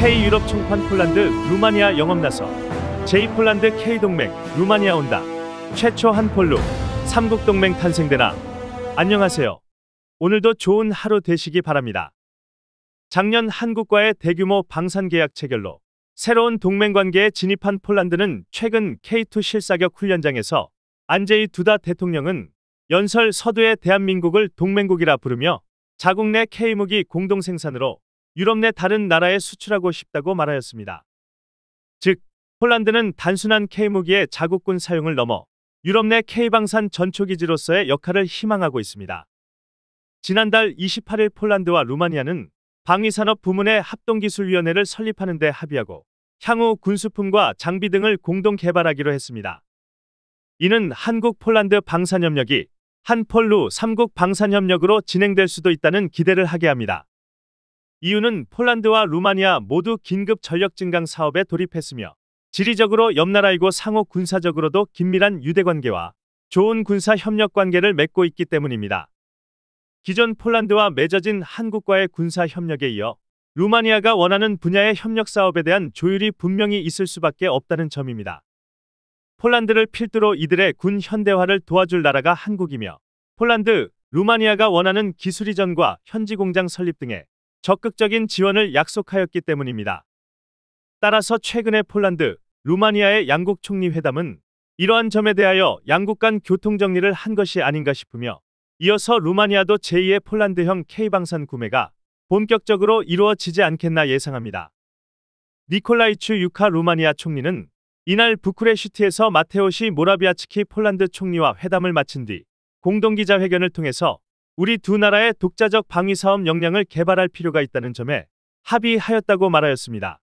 K 유럽 총판 폴란드 루마니아 영업 나서 J 폴란드 K 동맹 루마니아 온다 최초 한 폴루 삼국 동맹 탄생되나 안녕하세요. 오늘도 좋은 하루 되시기 바랍니다. 작년 한국과의 대규모 방산 계약 체결로 새로운 동맹 관계에 진입한 폴란드는 최근 K2 실사격 훈련장에서 안제이 두다 대통령은 연설 서두에 대한민국을 동맹국이라 부르며 자국 내 K무기 공동 생산으로 유럽 내 다른 나라에 수출하고 싶다고 말하였습니다. 즉, 폴란드는 단순한 K무기의 자국군 사용을 넘어 유럽 내 K방산 전초기지로서의 역할을 희망하고 있습니다. 지난달 28일 폴란드와 루마니아는 방위산업 부문의 합동기술위원회를 설립하는 데 합의하고 향후 군수품과 장비 등을 공동 개발하기로 했습니다. 이는 한국 폴란드 방산협력이 한폴루 3국 방산협력으로 진행될 수도 있다는 기대를 하게 합니다. 이유는 폴란드와 루마니아 모두 긴급 전력 증강 사업에 돌입했으며 지리적으로 옆 나라이고 상호 군사적으로도 긴밀한 유대 관계와 좋은 군사 협력 관계를 맺고 있기 때문입니다. 기존 폴란드와 맺어진 한국과의 군사 협력에 이어 루마니아가 원하는 분야의 협력 사업에 대한 조율이 분명히 있을 수밖에 없다는 점입니다. 폴란드를 필두로 이들의 군 현대화를 도와줄 나라가 한국이며 폴란드, 루마니아가 원하는 기술 이전과 현지 공장 설립 등의 적극적인 지원을 약속하였기 때문입니다. 따라서 최근의 폴란드, 루마니아의 양국 총리 회담은 이러한 점에 대하여 양국 간 교통정리를 한 것이 아닌가 싶으며 이어서 루마니아도 제2의 폴란드형 K방산 구매가 본격적으로 이루어지지 않겠나 예상합니다. 니콜라이츠 유카 루마니아 총리는 이날 부쿠레슈티에서 마테오시 모라비아츠키 폴란드 총리와 회담을 마친 뒤 공동기자회견을 통해서 우리 두 나라의 독자적 방위 사업 역량을 개발할 필요가 있다는 점에 합의하였다고 말하였습니다.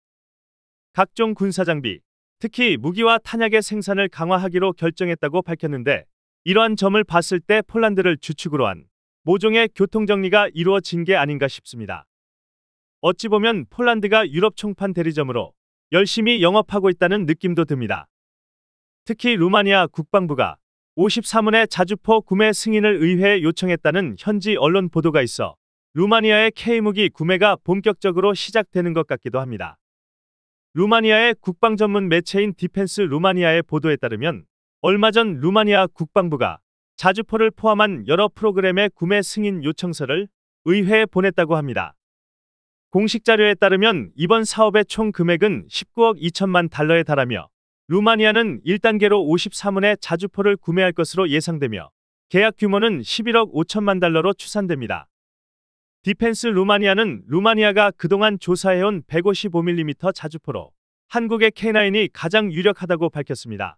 각종 군사 장비, 특히 무기와 탄약의 생산을 강화하기로 결정했다고 밝혔는데 이러한 점을 봤을 때 폴란드를 주축으로 한 모종의 교통정리가 이루어진 게 아닌가 싶습니다. 어찌 보면 폴란드가 유럽 총판 대리점으로 열심히 영업하고 있다는 느낌도 듭니다. 특히 루마니아 국방부가 53문의 자주포 구매 승인을 의회에 요청했다는 현지 언론 보도가 있어 루마니아의 K무기 구매가 본격적으로 시작되는 것 같기도 합니다. 루마니아의 국방 전문 매체인 디펜스 루마니아의 보도에 따르면 얼마 전 루마니아 국방부가 자주포를 포함한 여러 프로그램의 구매 승인 요청서를 의회에 보냈다고 합니다. 공식 자료에 따르면 이번 사업의 총 금액은 19억 2천만 달러에 달하며 루마니아는 1단계로 54문의 자주포를 구매할 것으로 예상되며 계약 규모는 11억 5천만 달러로 추산됩니다. 디펜스 루마니아는 루마니아가 그동안 조사해온 155mm 자주포로 한국의 K9이 가장 유력하다고 밝혔습니다.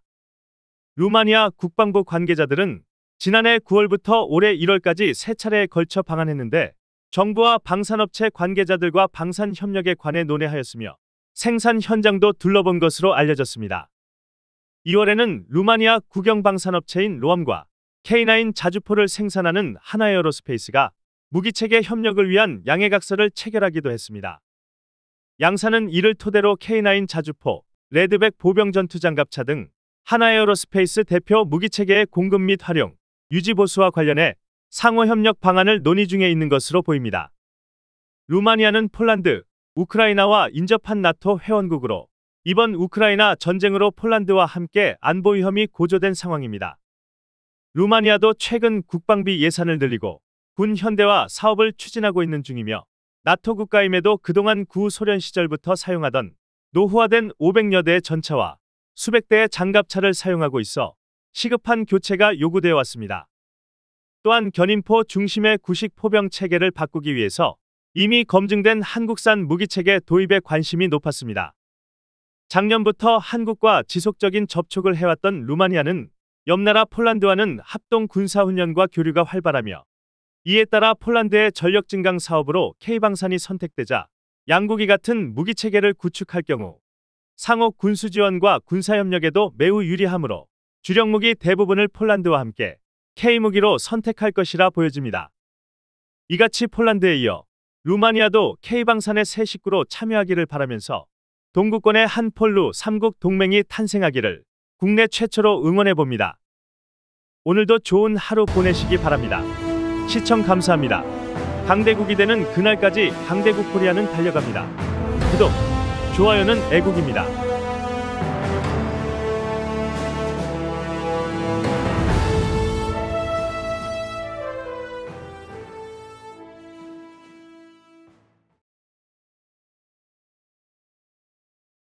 루마니아 국방부 관계자들은 지난해 9월부터 올해 1월까지 세 차례에 걸쳐 방한했는데 정부와 방산업체 관계자들과 방산 협력에 관해 논의하였으며 생산 현장도 둘러본 것으로 알려졌습니다. 2월에는 루마니아 국영방 산업체인 로암과 K9 자주포를 생산하는 하나에어로스페이스가 무기체계 협력을 위한 양해각서를 체결하기도 했습니다. 양사는 이를 토대로 K9 자주포, 레드백 보병 전투 장갑차 등 하나에어로스페이스 대표 무기체계의 공급 및 활용, 유지 보수와 관련해 상호 협력 방안을 논의 중에 있는 것으로 보입니다. 루마니아는 폴란드, 우크라이나와 인접한 나토 회원국으로 이번 우크라이나 전쟁으로 폴란드와 함께 안보 위험이 고조된 상황입니다. 루마니아도 최근 국방비 예산을 늘리고 군 현대화 사업을 추진하고 있는 중이며 나토 국가임에도 그동안 구소련 시절부터 사용하던 노후화된 500여 대의 전차와 수백 대의 장갑차를 사용하고 있어 시급한 교체가 요구되어 왔습니다. 또한 견인포 중심의 구식 포병 체계를 바꾸기 위해서 이미 검증된 한국산 무기체계 도입에 관심이 높았습니다. 작년부터 한국과 지속적인 접촉을 해왔던 루마니아는 옆나라 폴란드와는 합동 군사훈련과 교류가 활발하며 이에 따라 폴란드의 전력 증강 사업으로 K방산이 선택되자 양국이 같은 무기체계를 구축할 경우 상호 군수 지원과 군사협력에도 매우 유리하므로 주력 무기 대부분을 폴란드와 함께 K무기로 선택할 것이라 보여집니다. 이같이 폴란드에 이어 루마니아도 K방산의 새 식구로 참여하기를 바라면서 동구권의 한 폴루 삼국 동맹이 탄생하기를 국내 최초로 응원해봅니다. 오늘도 좋은 하루 보내시기 바랍니다. 시청 감사합니다. 강대국이 되는 그날까지 강대국 코리아는 달려갑니다. 구독, 좋아요는 애국입니다.